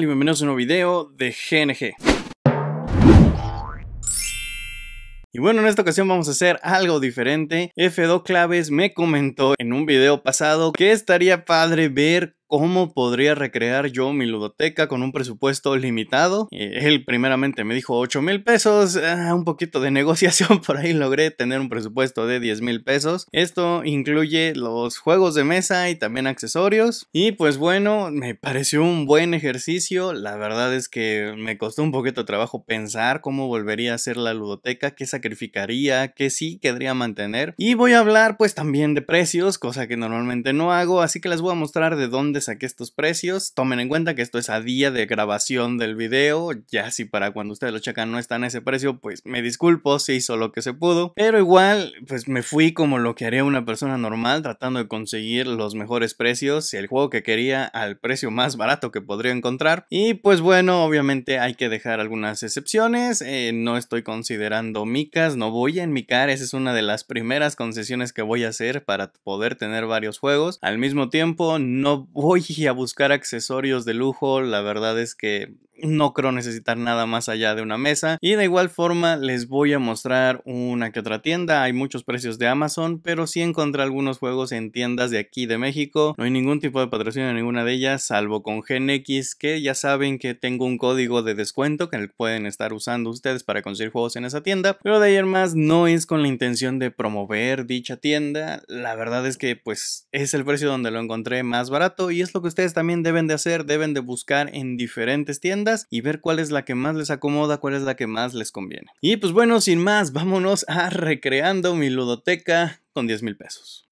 Y Bienvenidos a un nuevo video de GNG. Y bueno, en esta ocasión vamos a hacer algo diferente. F2 Claves me comentó en un video pasado que estaría padre ver ¿Cómo podría recrear yo mi ludoteca con un presupuesto limitado? Eh, él primeramente me dijo 8 mil pesos, ah, un poquito de negociación por ahí logré tener un presupuesto de 10 mil pesos. Esto incluye los juegos de mesa y también accesorios. Y pues bueno, me pareció un buen ejercicio. La verdad es que me costó un poquito de trabajo pensar cómo volvería a ser la ludoteca, qué sacrificaría, qué sí querría mantener. Y voy a hablar pues también de precios, cosa que normalmente no hago, así que les voy a mostrar de dónde saqué estos precios. Tomen en cuenta que esto es a día de grabación del video. Ya si para cuando ustedes lo checan no están a ese precio, pues me disculpo, se hizo lo que se pudo. Pero igual, pues me fui como lo que haría una persona normal, tratando de conseguir los mejores precios, y el juego que quería al precio más barato que podría encontrar. Y pues bueno, obviamente hay que dejar algunas excepciones. Eh, no estoy considerando micas, no voy a enmicar. Esa es una de las primeras concesiones que voy a hacer para poder tener varios juegos. Al mismo tiempo, no voy voy a buscar accesorios de lujo, la verdad es que no creo necesitar nada más allá de una mesa. Y de igual forma les voy a mostrar una que otra tienda. Hay muchos precios de Amazon, pero sí encontré algunos juegos en tiendas de aquí de México. No hay ningún tipo de patrocinio en ninguna de ellas, salvo con X que ya saben que tengo un código de descuento que pueden estar usando ustedes para conseguir juegos en esa tienda. Pero de ayer más no es con la intención de promover dicha tienda. La verdad es que pues es el precio donde lo encontré más barato y es lo que ustedes también deben de hacer, deben de buscar en diferentes tiendas y ver cuál es la que más les acomoda, cuál es la que más les conviene. Y pues bueno, sin más, vámonos a recreando mi ludoteca con 10 mil pesos.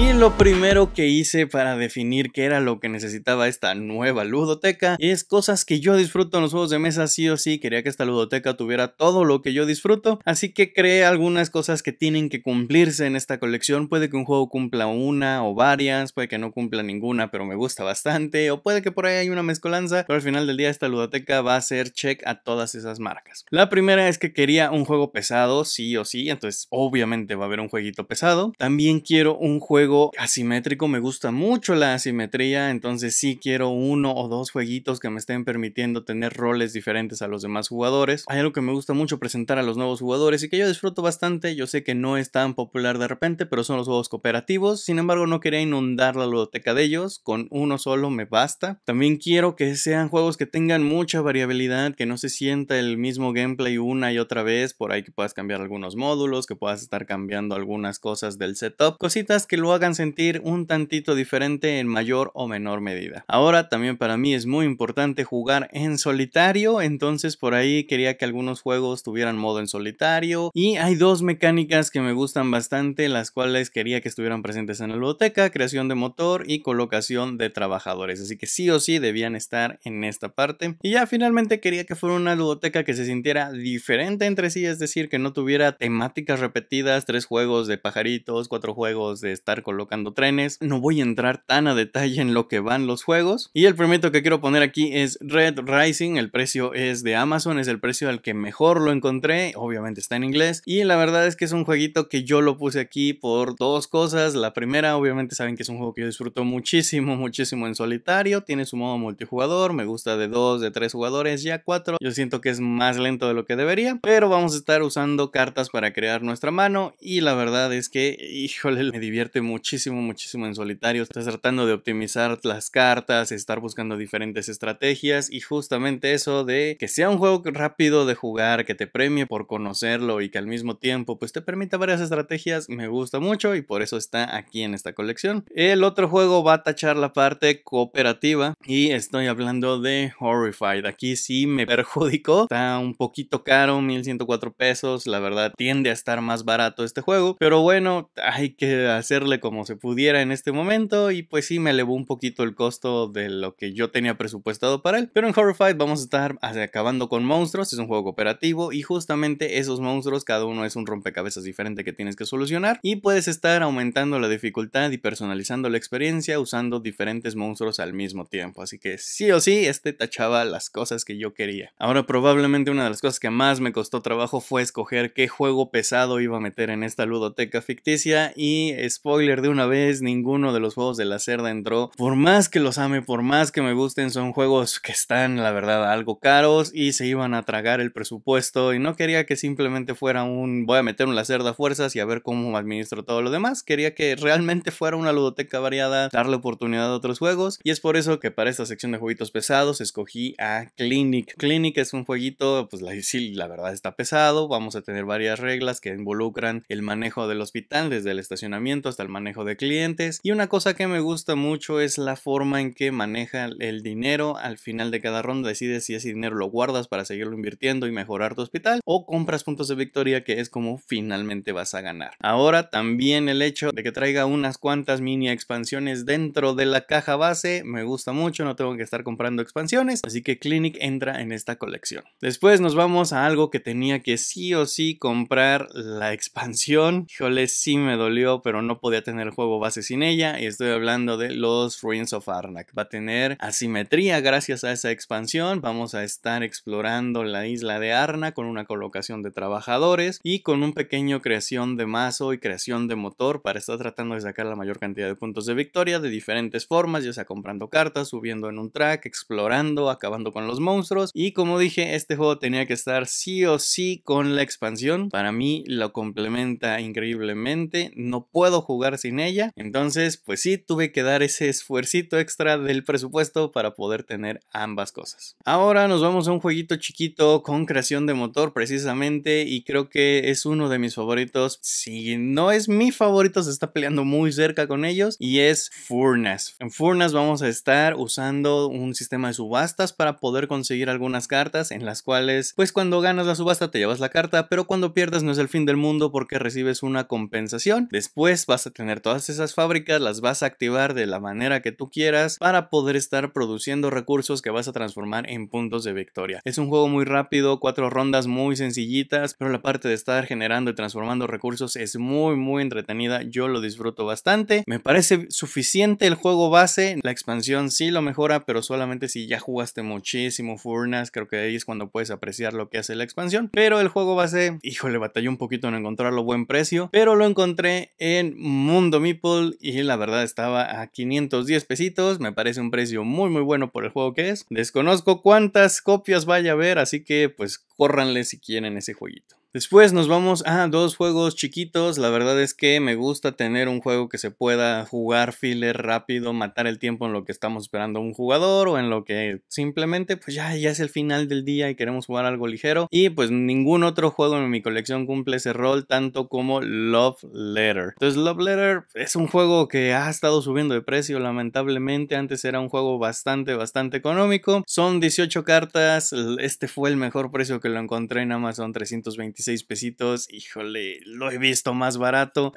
Y lo primero que hice para definir qué era lo que necesitaba esta nueva ludoteca es cosas que yo disfruto en los juegos de mesa, sí o sí. Quería que esta ludoteca tuviera todo lo que yo disfruto, así que creé algunas cosas que tienen que cumplirse en esta colección. Puede que un juego cumpla una o varias, puede que no cumpla ninguna, pero me gusta bastante, o puede que por ahí hay una mezcolanza, pero al final del día esta ludoteca va a hacer check a todas esas marcas. La primera es que quería un juego pesado, sí o sí, entonces obviamente va a haber un jueguito pesado. También quiero un juego asimétrico, me gusta mucho la asimetría, entonces sí quiero uno o dos jueguitos que me estén permitiendo tener roles diferentes a los demás jugadores. Hay algo que me gusta mucho presentar a los nuevos jugadores y que yo disfruto bastante, yo sé que no es tan popular de repente, pero son los juegos cooperativos, sin embargo no quería inundar la ludoteca de ellos, con uno solo me basta. También quiero que sean juegos que tengan mucha variabilidad, que no se sienta el mismo gameplay una y otra vez, por ahí que puedas cambiar algunos módulos, que puedas estar cambiando algunas cosas del setup, cositas que lo hagan sentir un tantito diferente en mayor o menor medida. Ahora también para mí es muy importante jugar en solitario, entonces por ahí quería que algunos juegos tuvieran modo en solitario y hay dos mecánicas que me gustan bastante, las cuales quería que estuvieran presentes en la ludoteca. creación de motor y colocación de trabajadores, así que sí o sí debían estar en esta parte. Y ya finalmente quería que fuera una ludoteca que se sintiera diferente entre sí, es decir, que no tuviera temáticas repetidas, tres juegos de pajaritos, cuatro juegos de estar colocando trenes. No voy a entrar tan a detalle en lo que van los juegos. Y el primero que quiero poner aquí es Red Rising. El precio es de Amazon, es el precio al que mejor lo encontré. Obviamente está en inglés. Y la verdad es que es un jueguito que yo lo puse aquí por dos cosas. La primera, obviamente saben que es un juego que yo disfruto muchísimo, muchísimo en solitario. Tiene su modo multijugador. Me gusta de dos, de tres jugadores, ya cuatro. Yo siento que es más lento de lo que debería. Pero vamos a estar usando cartas para crear nuestra mano. Y la verdad es que, híjole, me divierte mucho muchísimo, muchísimo en solitario, estás tratando de optimizar las cartas, estar buscando diferentes estrategias y justamente eso de que sea un juego rápido de jugar, que te premie por conocerlo y que al mismo tiempo pues te permita varias estrategias, me gusta mucho y por eso está aquí en esta colección. El otro juego va a tachar la parte cooperativa y estoy hablando de Horrified. Aquí sí me perjudicó, está un poquito caro, 1104 pesos, la verdad tiende a estar más barato este juego, pero bueno, hay que hacerle con como se pudiera en este momento y pues sí me elevó un poquito el costo de lo que yo tenía presupuestado para él. Pero en Horrified vamos a estar acabando con monstruos, es un juego cooperativo y justamente esos monstruos cada uno es un rompecabezas diferente que tienes que solucionar y puedes estar aumentando la dificultad y personalizando la experiencia usando diferentes monstruos al mismo tiempo. Así que sí o sí, este tachaba las cosas que yo quería. Ahora probablemente una de las cosas que más me costó trabajo fue escoger qué juego pesado iba a meter en esta ludoteca ficticia y spoiler de una vez, ninguno de los juegos de la cerda entró. Por más que los ame, por más que me gusten, son juegos que están, la verdad, algo caros y se iban a tragar el presupuesto y no quería que simplemente fuera un voy a meter un la cerda fuerzas y a ver cómo administro todo lo demás. Quería que realmente fuera una ludoteca variada, darle oportunidad a otros juegos y es por eso que para esta sección de jueguitos pesados escogí a Clinic. Clinic es un jueguito, pues la, verdad está pesado, vamos a tener varias reglas que involucran el manejo del hospital desde el estacionamiento hasta el manejo de clientes y una cosa que me gusta mucho es la forma en que maneja el dinero. Al final de cada ronda decides si ese dinero lo guardas para seguirlo invirtiendo y mejorar tu hospital o compras puntos de victoria que es como finalmente vas a ganar. Ahora también el hecho de que traiga unas cuantas mini expansiones dentro de la caja base me gusta mucho, no tengo que estar comprando expansiones, así que Clinic entra en esta colección. Después nos vamos a algo que tenía que sí o sí comprar la expansión. Híjole, sí me dolió, pero no podía tener el juego base sin ella y estoy hablando de los Ruins of Arnak. Va a tener asimetría gracias a esa expansión. Vamos a estar explorando la isla de Arnak con una colocación de trabajadores y con un pequeño creación de mazo y creación de motor para estar tratando de sacar la mayor cantidad de puntos de victoria de diferentes formas, ya sea comprando cartas, subiendo en un track, explorando, acabando con los monstruos y como dije, este juego tenía que estar sí o sí con la expansión. Para mí lo complementa increíblemente. No puedo jugar sin ella. Entonces, pues sí, tuve que dar ese esfuercito extra del presupuesto para poder tener ambas cosas. Ahora nos vamos a un jueguito chiquito con creación de motor precisamente y creo que es uno de mis favoritos. Si no es mi favorito, se está peleando muy cerca con ellos y es Furnas. En Furnas vamos a estar usando un sistema de subastas para poder conseguir algunas cartas en las cuales pues cuando ganas la subasta te llevas la carta, pero cuando pierdes no es el fin del mundo porque recibes una compensación. Después vas a tener todas esas fábricas, las vas a activar de la manera que tú quieras para poder estar produciendo recursos que vas a transformar en puntos de victoria. Es un juego muy rápido, cuatro rondas muy sencillitas, pero la parte de estar generando y transformando recursos es muy muy entretenida, yo lo disfruto bastante. Me parece suficiente el juego base, la expansión sí lo mejora, pero solamente si ya jugaste muchísimo Furnas, creo que ahí es cuando puedes apreciar lo que hace la expansión, pero el juego base, híjole, batallé un poquito en encontrarlo a buen precio, pero lo encontré en muy Mundo Meeple y la verdad estaba a 510 pesitos, me parece un precio muy muy bueno por el juego que es. Desconozco cuántas copias vaya a haber, así que pues córranle si quieren ese jueguito. Después nos vamos a dos juegos chiquitos. La verdad es que me gusta tener un juego que se pueda jugar filler rápido, matar el tiempo en lo que estamos esperando un jugador o en lo que simplemente pues ya, ya es el final del día y queremos jugar algo ligero. Y pues ningún otro juego en mi colección cumple ese rol tanto como Love Letter. Entonces Love Letter es un juego que ha estado subiendo de precio lamentablemente. Antes era un juego bastante, bastante económico. Son 18 cartas. Este fue el mejor precio que lo encontré en Amazon 325 pesitos. Híjole, lo he visto más barato.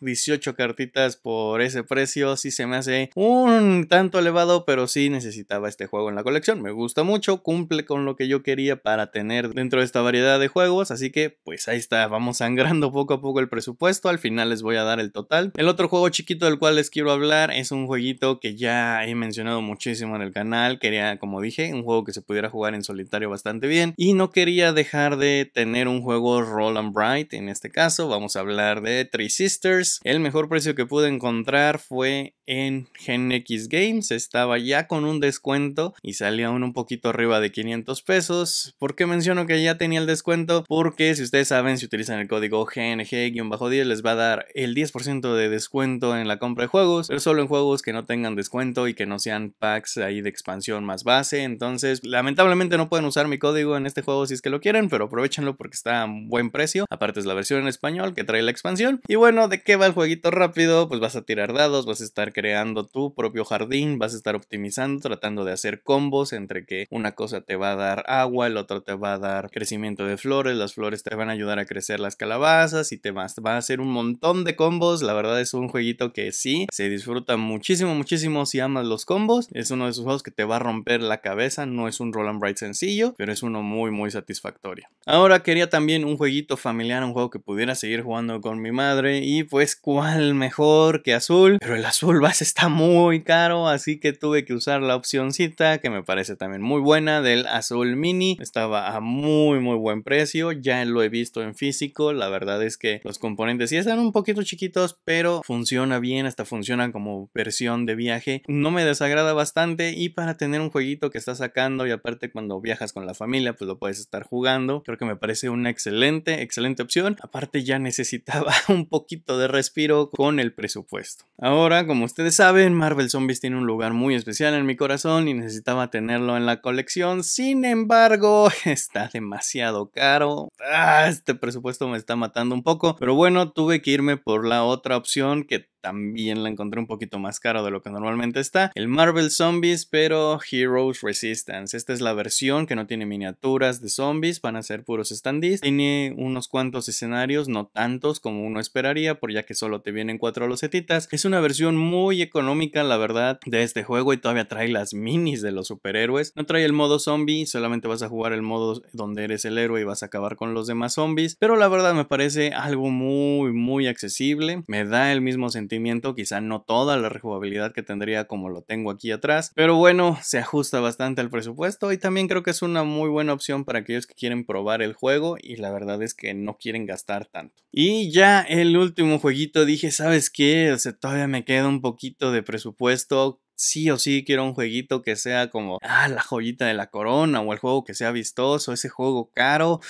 18 ah, cartitas por ese precio. Si se me hace un tanto elevado, pero si necesitaba este juego en la colección. Me gusta mucho, cumple con lo que yo quería para tener dentro de esta variedad de juegos. Así que pues ahí está, vamos sangrando poco a poco el presupuesto. Al final les voy a dar el total. El otro juego chiquito del cual les quiero hablar es un jueguito que ya he mencionado muchísimo en el canal. Quería, como dije, un juego que se pudiera jugar en solitario bastante bien. Y no quería dejar de tener un juego Roll and Bright. En este caso vamos a hablar de Three Sisters. El mejor precio que pude encontrar fue en Gen Games. Estaba ya con un descuento y salía aún un poquito arriba de 500 pesos. ¿Por qué menciono que ya tenía el descuento? Porque si ustedes saben, si utilizan el código GNG-10 les va a dar el 10% de descuento en la compra de juegos, pero solo en juegos que no tengan descuento y que no sean packs ahí de expansión más base. Entonces, lamentablemente no pueden usar mi código en este juego si es que lo quieren, pero aprovechenlo porque está buen precio. Aparte es la versión en español que trae la expansión. Y bueno, ¿de qué va el jueguito rápido? Pues vas a tirar dados, vas a estar creando tu propio jardín, vas a estar optimizando, tratando de hacer combos entre que una cosa te va a dar agua, el otro te va a dar crecimiento de flores, las flores te van a ayudar a crecer las calabazas y te va a hacer un montón de combos. La verdad es un jueguito que sí, se disfruta muchísimo, muchísimo si amas los combos. Es uno de esos juegos que te va a romper la cabeza, no es un roll and sencillo, pero es uno muy, muy satisfactorio. Ahora quería también un jueguito familiar, un juego que pudiera seguir jugando con mi madre y pues cuál mejor que azul, pero el azul base está muy caro, así que tuve que usar la opcioncita que me parece también muy buena del azul mini, estaba a muy muy buen precio, ya lo he visto en físico, la verdad es que los componentes sí están un poquito chiquitos, pero funciona bien, hasta funciona como versión de viaje, no me desagrada bastante y para tener un jueguito que está sacando y aparte cuando viajas con la familia pues lo puedes estar jugando, creo que me parece un excelente excelente, excelente opción. Aparte ya necesitaba un poquito de respiro con el presupuesto. Ahora, como ustedes saben, Marvel Zombies tiene un lugar muy especial en mi corazón y necesitaba tenerlo en la colección. Sin embargo, está demasiado caro. Ah, este presupuesto me está matando un poco. Pero bueno, tuve que irme por la otra opción que también la encontré un poquito más cara de lo que normalmente está. El Marvel Zombies, pero Heroes Resistance. Esta es la versión que no tiene miniaturas de zombies, van a ser puros standees. Tiene unos cuantos escenarios, no tantos como uno esperaría, por ya que solo te vienen cuatro losetitas. Es una versión muy económica, la verdad, de este juego y todavía trae las minis de los superhéroes. No trae el modo zombie, solamente vas a jugar el modo donde eres el héroe y vas a acabar con los demás zombies. Pero la verdad me parece algo muy, muy accesible. Me da el mismo sentido quizá no toda la rejugabilidad que tendría como lo tengo aquí atrás, pero bueno, se ajusta bastante al presupuesto y también creo que es una muy buena opción para aquellos que quieren probar el juego y la verdad es que no quieren gastar tanto. Y ya el último jueguito dije, ¿sabes qué? O sea, todavía me queda un poquito de presupuesto, sí o sí quiero un jueguito que sea como ah, la joyita de la corona o el juego que sea vistoso, ese juego caro.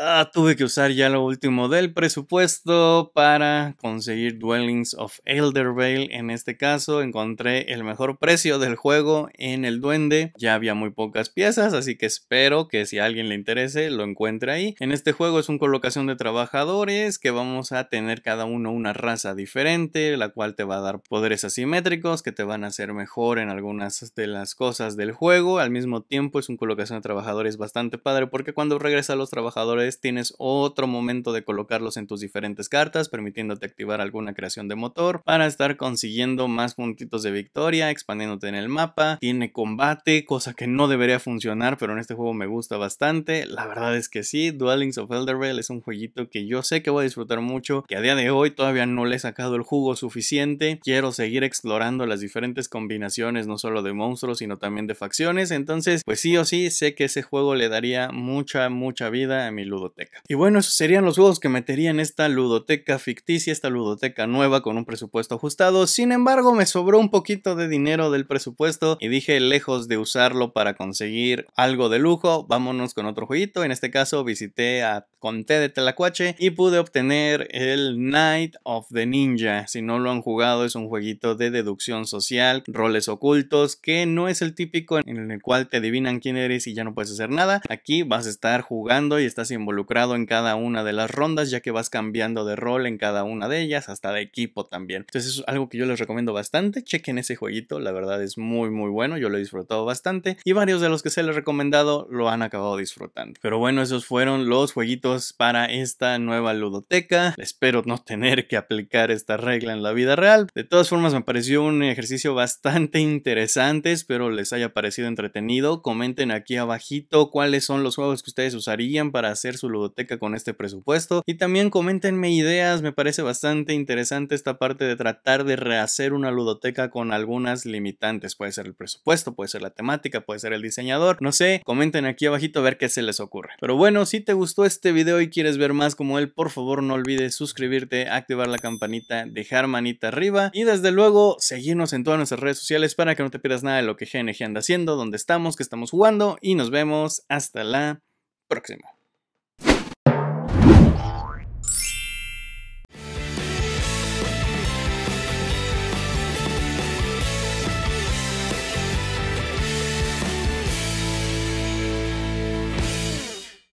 Ah, tuve que usar ya lo último del presupuesto para conseguir Dwellings of Eldervale. En este caso encontré el mejor precio del juego en el duende. Ya había muy pocas piezas, así que espero que si a alguien le interese lo encuentre ahí. En este juego es una colocación de trabajadores que vamos a tener cada uno una raza diferente, la cual te va a dar poderes asimétricos que te van a hacer mejor en algunas de las cosas del juego. Al mismo tiempo es una colocación de trabajadores bastante padre porque cuando regresa los trabajadores es tienes otro momento de colocarlos en tus diferentes cartas, permitiéndote activar alguna creación de motor para estar consiguiendo más puntitos de victoria, expandiéndote en el mapa. Tiene combate, cosa que no debería funcionar, pero en este juego me gusta bastante. La verdad es que sí, Dwellings of Eldervale es un jueguito que yo sé que voy a disfrutar mucho, que a día de hoy todavía no le he sacado el jugo suficiente. Quiero seguir explorando las diferentes combinaciones, no solo de monstruos, sino también de facciones. Entonces, pues sí o sí, sé que ese juego le daría mucha, mucha vida a mi ludoteca. Y bueno, esos serían los juegos que metería en esta ludoteca ficticia, esta ludoteca nueva con un presupuesto ajustado. Sin embargo, me sobró un poquito de dinero del presupuesto y dije, lejos de usarlo para conseguir algo de lujo, vámonos con otro jueguito. En este caso, visité a Conté de Telacuache y pude obtener el Night of the Ninja. Si no lo han jugado, es un jueguito de deducción social, roles ocultos, que no es el típico en el cual te adivinan quién eres y ya no puedes hacer nada. Aquí vas a estar jugando y estás involucrado en cada una de las rondas, ya que vas cambiando de rol en cada una de ellas, hasta de equipo también. Entonces es algo que yo les recomiendo bastante, chequen ese jueguito, la verdad es muy muy bueno, yo lo he disfrutado bastante y varios de los que se les he recomendado lo han acabado disfrutando. Pero bueno, esos fueron los jueguitos para esta nueva ludoteca. Espero no tener que aplicar esta regla en la vida real. De todas formas, me pareció un ejercicio bastante interesante. Espero les haya parecido entretenido. Comenten aquí abajito cuáles son los juegos que ustedes usarían para hacer su ludoteca con este presupuesto. Y también coméntenme ideas, me parece bastante interesante esta parte de tratar de rehacer una ludoteca con algunas limitantes. Puede ser el presupuesto, puede ser la temática, puede ser el diseñador, no sé, comenten aquí abajito a ver qué se les ocurre. Pero bueno, si te gustó este video y quieres ver más como él, por favor no olvides suscribirte, activar la campanita, dejar manita arriba y desde luego seguirnos en todas nuestras redes sociales para que no te pierdas nada de lo que GNG anda haciendo, dónde estamos, qué estamos jugando y nos vemos hasta la próxima.